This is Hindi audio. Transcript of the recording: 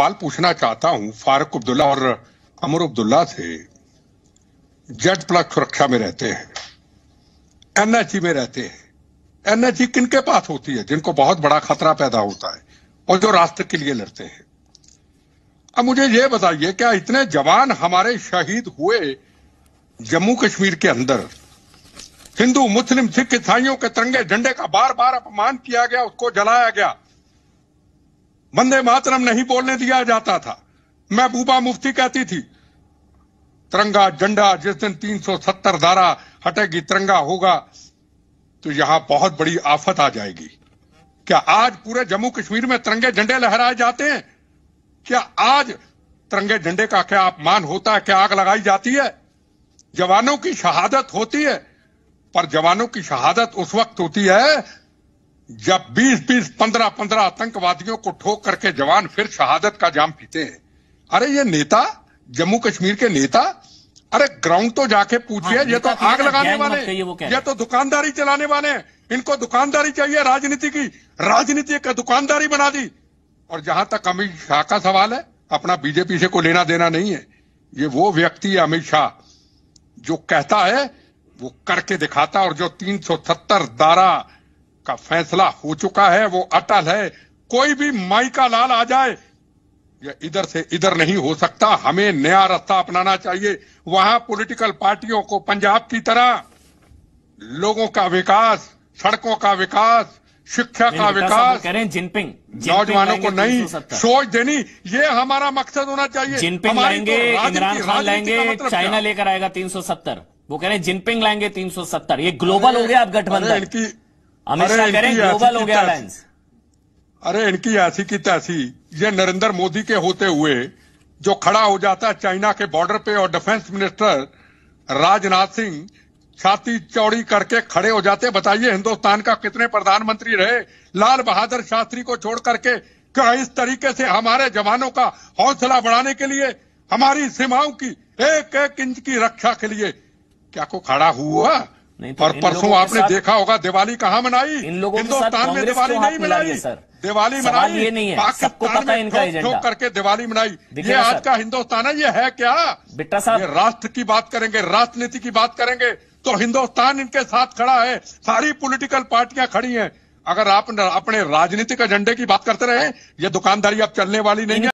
सवाल पूछना चाहता हूं फारूक अब्दुल्ला और अमर अब्दुल्ला से जज प्लग सुरक्षा में रहते हैं एनएचई में रहते हैं एनएचई किन के पास होती है जिनको बहुत बड़ा खतरा पैदा होता है और जो राष्ट्र के लिए लड़ते हैं अब मुझे ये बताइए क्या इतने जवान हमारे शहीद हुए जम्मू कश्मीर के अंदर हिंदू मुस्लिम सिख ईसाइयों के तिरंगे झंडे का बार बार अपमान किया गया उसको जलाया गया वंदे मातरम नहीं बोलने दिया जाता था महबूबा मुफ्ती कहती थी तिरंगा झंडा जिस दिन 370 धारा हटेगी तिरंगा होगा तो यहां बहुत बड़ी आफत आ जाएगी क्या आज पूरे जम्मू कश्मीर में तिरंगे झंडे लहराए जाते हैं क्या आज तिरंगे झंडे का क्या अपमान होता है क्या आग लगाई जाती है जवानों की शहादत होती है पर जवानों की शहादत उस वक्त होती है जब 20-20, 15-15 आतंकवादियों को ठोक करके जवान फिर शहादत का जाम पीते हैं अरे ये नेता जम्मू कश्मीर के नेता अरे ग्राउंड तो जाके पूछिए हाँ, ये तो, तो आग लगाने वाले ये, तो दुकानदारी चलाने वाले इनको दुकानदारी चाहिए राजनीति की राजनीति का दुकानदारी बना दी और जहां तक अमित शाह का सवाल है अपना बीजेपी से को लेना देना नहीं है ये वो व्यक्ति है अमित शाह जो कहता है वो करके दिखाता और जो तीन सौ सत्तर दारा का फैसला हो चुका है वो अटल है कोई भी माई का लाल आ जाए या इधर से इधर नहीं हो सकता हमें नया रास्ता अपनाना चाहिए वहां पॉलिटिकल पार्टियों को पंजाब की तरह लोगों का विकास सड़कों का विकास शिक्षा का विकास करें जिनपिंग नौजवानों को नहीं सोच देनी ये हमारा मकसद होना चाहिए जिनपिंग लाएंगे तो इमरान खान लाएंगे मतलब चाइना लेकर आएगा 370 वो कह रहे हैं जिनपिंग लाएंगे 370 ये ग्लोबल हो गया अब गठबंधन ग्लोबल हो गया अलायंस अरे इनकी ऐसी की तैसी ये नरेंद्र मोदी के होते हुए जो खड़ा हो जाता है चाइना के बॉर्डर पे और डिफेंस मिनिस्टर राजनाथ सिंह छाती चौड़ी करके खड़े हो जाते बताइए हिंदुस्तान का कितने प्रधानमंत्री रहे लाल बहादुर शास्त्री को छोड़ करके क्या इस तरीके से हमारे जवानों का हौसला बढ़ाने के लिए हमारी सीमाओं की एक एक इंच की रक्षा के लिए क्या को खड़ा हुआ नहीं तो और परसों आपने देखा होगा दिवाली कहाँ मनाई इन लोगों हिंदुस्तान में दिवाली नहीं मनाई सर दिवाली मनाई ये नहीं है सबको पता है इनका एजेंडा करके दिवाली मनाई ये आज का हिंदुस्तान है ये है क्या बिट्टा साहब राष्ट्र की बात करेंगे राजनीति की बात करेंगे तो हिंदुस्तान इनके साथ खड़ा है सारी पॉलिटिकल पार्टियां खड़ी हैं अगर आप अपने राजनीतिक एजेंडे की बात करते रहे ये दुकानदारी अब चलने वाली नहीं है